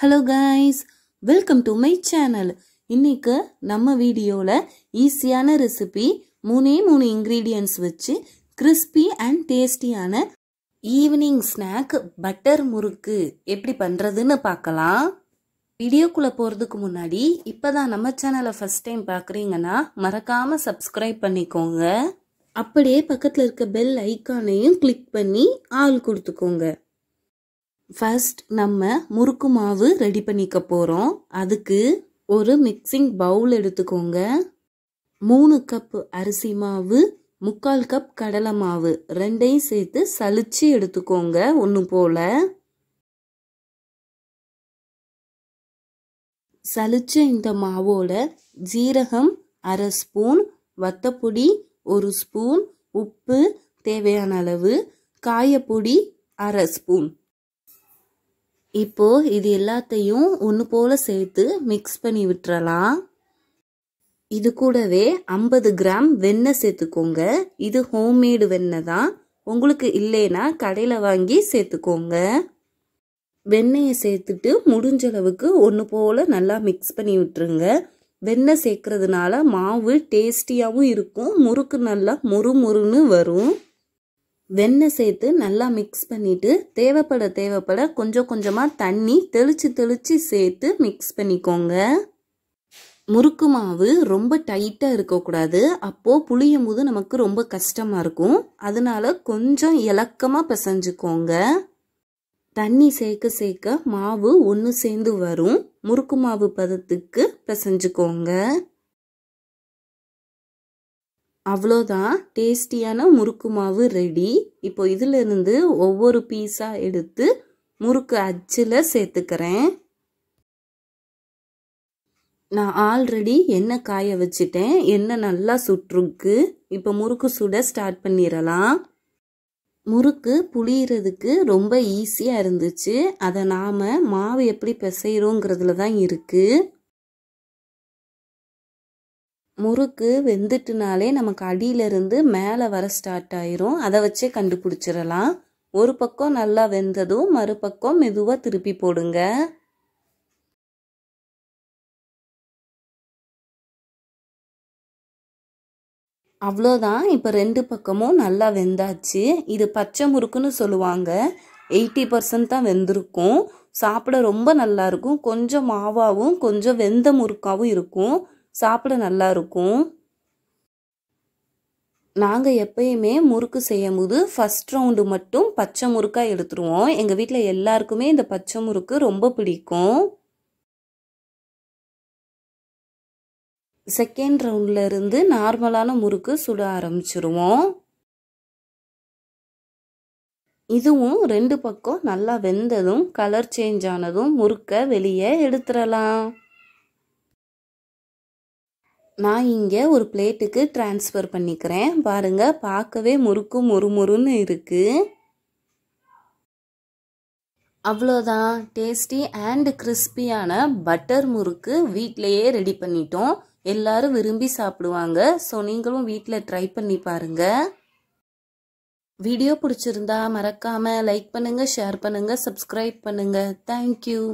hello guys welcome to my channel இன்னைக்கு நம்ம வீடியோவில் ஈஸியான ரெசிபி மூணே மூணு இன்க்ரீடியன்ஸ் வச்சு கிறிஸ்பி அண்ட் டேஸ்டியான ஈவினிங் ஸ்நாக் பட்டர் முறுக்கு எப்படி பண்ணுறதுன்னு பார்க்கலாம் வீடியோக்குள்ளே போகிறதுக்கு முன்னாடி இப்போ தான் நம்ம சேனலை ஃபஸ்ட் டைம் பார்க்குறீங்கன்னா மறக்காமல் சப்ஸ்கிரைப் பண்ணிக்கோங்க அப்படியே பக்கத்தில் இருக்க பெல் ஐக்கானையும் கிளிக் பண்ணி ஆள் கொடுத்துக்கோங்க ஃபஸ்ட் நம்ம முறுக்கு மாவு ரெடி பண்ணிக்க போகிறோம் அதுக்கு ஒரு மிக்சிங் பவுல் எடுத்துக்கோங்க மூணு கப் அரிசி மாவு முக்கால் கப் கடலை மாவு ரெண்டையும் சேர்த்து சலிச்சு எடுத்துக்கோங்க ஒன்று போல் சலிச்ச இந்த மாவோட ஜீரகம் அரை ஸ்பூன் வத்தப்பொடி ஒரு ஸ்பூன் உப்பு தேவையான அளவு காயப்பொடி அரை ஸ்பூன் இப்போ இது எல்லாத்தையும் ஒன்று போல் சேர்த்து மிக்ஸ் பண்ணி விட்டுறலாம் இது கூடவே ஐம்பது கிராம் வெண்ணெய் சேர்த்துக்கோங்க இது ஹோம்மேடு வெண்ணெய் தான் உங்களுக்கு இல்லைன்னா கடையில் வாங்கி சேர்த்துக்கோங்க வெண்ணெயை சேர்த்துட்டு முடிஞ்ச அளவுக்கு ஒன்று போல் நல்லா மிக்ஸ் பண்ணி விட்டுருங்க வெண்ணெய் சேர்க்கறதுனால மாவு டேஸ்டியாகவும் இருக்கும் முறுக்கு நல்லா முறு முறுன்னு வரும் வெண்ணெய் சேர்த்து நல்லா மிக்ஸ் பண்ணிவிட்டு தேவைப்பட தேவைப்பட கொஞ்சம் கொஞ்சமாக தண்ணி தெளித்து தெளித்து சேர்த்து மிக்ஸ் பண்ணிக்கோங்க முறுக்கு மாவு ரொம்ப டைட்டாக இருக்கக்கூடாது அப்போது புளியும் போது நமக்கு ரொம்ப கஷ்டமாக இருக்கும் அதனால கொஞ்சம் இலக்கமாக பிசைஞ்சுக்கோங்க தண்ணி சேர்க்க சேர்க்க மாவு ஒன்று சேர்ந்து வரும் முறுக்கு மாவு பதத்துக்கு பிசைஞ்சுக்கோங்க அவ்வளோதான் டேஸ்டியான முறுக்கு மாவு ரெடி இப்போ இதிலிருந்து ஒவ்வொரு பீஸாக எடுத்து முறுக்கு அச்சில் சேர்த்துக்கிறேன் நான் ஆல்ரெடி எண்ணெய் காய வச்சுட்டேன் எண்ணெய் நல்லா சுற்றுக்கு இப்போ முறுக்கு சுட ஸ்டார்ட் பண்ணிடலாம் முறுக்கு புளியறதுக்கு ரொம்ப ஈஸியாக இருந்துச்சு அதை நாம் மாவு எப்படி பிசைகிறோங்கிறதுல தான் இருக்குது முறுக்கு வெந்துட்டுனாலே நமக்கு அடியிலிருந்து மேலே வர ஸ்டார்ட் ஆயிரும் அதை வச்சே கண்டுபிடிச்சிடலாம் ஒரு பக்கம் நல்லா வெந்ததும் மறுபக்கம் மெதுவாக திருப்பி போடுங்க அவ்வளோதான் இப்போ ரெண்டு பக்கமும் நல்லா வெந்தாச்சு இது பச்சை முறுக்குன்னு சொல்லுவாங்க எயிட்டி பர்சன்ட் தான் வெந்திருக்கும் சாப்பிட ரொம்ப நல்லாயிருக்கும் கொஞ்சம் மாவாகவும் கொஞ்சம் வெந்த முறுக்காகவும் இருக்கும் சாப்பிட நல்லா இருக்கும் நாங்கள் எப்பயுமே முறுக்கு செய்யும் போது ஃபஸ்ட் ரவுண்டு மட்டும் பச்சை முறுக்காக எடுத்துருவோம் எங்கள் வீட்டில் எல்லாருக்குமே இந்த பச்சை முறுக்கு ரொம்ப பிடிக்கும் செகண்ட் ரவுண்டில் இருந்து நார்மலான முறுக்கு சுட ஆரம்பிச்சிருவோம் இதுவும் ரெண்டு பக்கம் நல்லா வெந்ததும் கலர் சேஞ்ச் ஆனதும் முறுக்கை வெளியே எடுத்துடலாம் நான் இங்கே ஒரு பிளேட்டுக்கு டிரான்ஸ்ஃபர் பண்ணிக்கிறேன் பாருங்கள் பார்க்கவே முறுக்கு முறுமுறுன்னு இருக்குது அவ்வளோதான் டேஸ்டி அண்ட் கிறிஸ்பியான பட்டர் முறுக்கு வீட்டிலையே ரெடி பண்ணிட்டோம் எல்லாரும் விரும்பி சாப்பிடுவாங்க ஸோ நீங்களும் வீட்டில் ட்ரை பண்ணி பாருங்கள் வீடியோ பிடிச்சிருந்தா மறக்காமல் லைக் பண்ணுங்கள் ஷேர் பண்ணுங்கள் சப்ஸ்கிரைப் பண்ணுங்கள் தேங்க்யூ